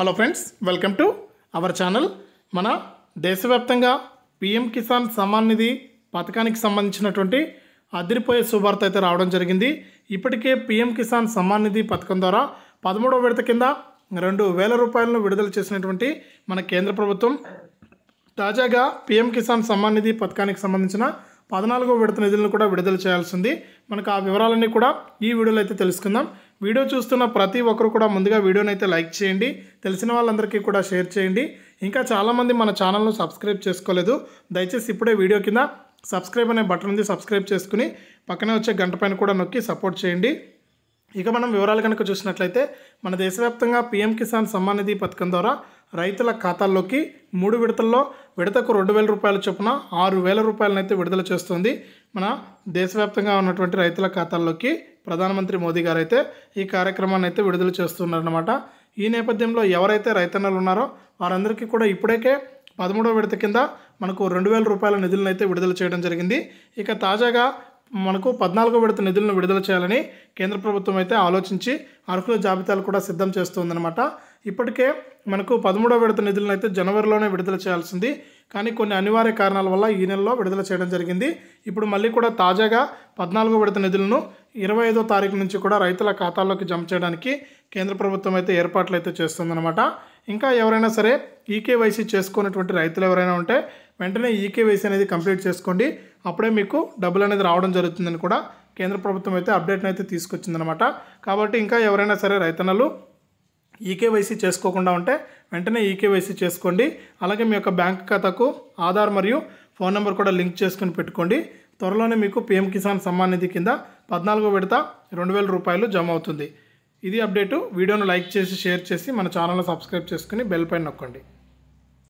hello friends welcome to our channel మన దేశవ్యాప్తంగా PM Kisan Samman నిధి పథకానికి సంబంధించినటువంటి అదిరిపోయే శుభార్త అయితే రావడం జరిగింది ఇప్పటికే పిఎం కిసాన్ సమ్మాన్ నిధి పథకం ద్వారా పదమూడవ విడత కింద రెండు వేల రూపాయలను విడుదల చేసినటువంటి మన కేంద్ర ప్రభుత్వం తాజాగా పిఎం కిసాన్ సమ్మాన్ నిధి పథకానికి సంబంధించిన పద్నాలుగో విడత నిధులను కూడా విడుదల చేయాల్సింది మనకు ఆ వివరాలన్నీ కూడా ఈ వీడియోలో అయితే తెలుసుకుందాం వీడియో చూస్తున్న ప్రతి ఒక్కరు కూడా ముందుగా వీడియోని అయితే లైక్ చేయండి తెలిసిన వాళ్ళందరికీ కూడా షేర్ చేయండి ఇంకా చాలామంది మన ఛానల్ను సబ్స్క్రైబ్ చేసుకోలేదు దయచేసి ఇప్పుడే వీడియో కింద సబ్స్క్రైబ్ అనే బటన్ ఉంది సబ్స్క్రైబ్ చేసుకుని పక్కనే వచ్చే గంట పైన కూడా నొక్కి సపోర్ట్ చేయండి ఇక మనం వివరాలు కనుక చూసినట్లయితే మన దేశవ్యాప్తంగా పీఎం కిసాన్ సమ్మాన్ నిధి పథకం ద్వారా రైతుల ఖాతాల్లోకి మూడు విడతల్లో విడతకు రెండు వేల రూపాయల చొప్పున ఆరు వేల రూపాయలనైతే విడుదల చేస్తుంది మన దేశవ్యాప్తంగా ఉన్నటువంటి రైతుల ఖాతాల్లోకి ప్రధానమంత్రి మోదీ గారు అయితే ఈ కార్యక్రమాన్ని అయితే విడుదల చేస్తున్నారనమాట ఈ నేపథ్యంలో ఎవరైతే రైతన్నలు ఉన్నారో వారందరికీ కూడా ఇప్పుడైకే పదమూడవ విడత కింద మనకు రెండు వేల రూపాయల నిధులను అయితే విడుదల చేయడం జరిగింది ఇక తాజాగా మనకు పద్నాలుగో విడత నిధులను విడుదల చేయాలని కేంద్ర ప్రభుత్వం అయితే ఆలోచించి అర్హుల జాబితాలు కూడా సిద్ధం చేస్తుందన్నమాట ఇప్పటికే మనకు పదమూడో విడత నిధులను అయితే జనవరిలోనే విడుదల చేయాల్సింది కానీ కొన్ని అనివార్య కారణాల వల్ల ఈ నెలలో విడుదల చేయడం జరిగింది ఇప్పుడు మళ్ళీ కూడా తాజాగా పద్నాలుగో విడత నిధులను ఇరవై ఐదో తారీఖు నుంచి కూడా రైతుల ఖాతాల్లోకి జమ చేయడానికి కేంద్ర ప్రభుత్వం అయితే ఏర్పాట్లు అయితే చేస్తుందన్నమాట ఇంకా ఎవరైనా సరే ఈకేవైసీ చేసుకున్నటువంటి రైతులు ఎవరైనా ఉంటే వెంటనే ఈకేవైసీ అనేది కంప్లీట్ చేసుకోండి అప్పుడే మీకు డబ్బులు అనేది రావడం జరుగుతుందని కూడా కేంద్ర ప్రభుత్వం అయితే అప్డేట్ని అయితే తీసుకొచ్చిందనమాట కాబట్టి ఇంకా ఎవరైనా సరే రైతన్నలు ఈకేవైసీ చేసుకోకుండా ఉంటే వెంటనే ఈకేవైసీ చేసుకోండి అలాగే మీ యొక్క బ్యాంక్ ఖాతాకు ఆధార్ మరియు ఫోన్ నెంబర్ కూడా లింక్ చేసుకుని పెట్టుకోండి త్వరలోనే మీకు పీఎం కిసాన్ సమ్మాన్ నిధి కింద పద్నాలుగో విడత రెండు వేల రూపాయలు జమ అవుతుంది ఇది అప్డేటు వీడియోను లైక్ చేసి షేర్ చేసి మన ఛానల్ను సబ్స్క్రైబ్ చేసుకుని బెల్ పైన నొక్కండి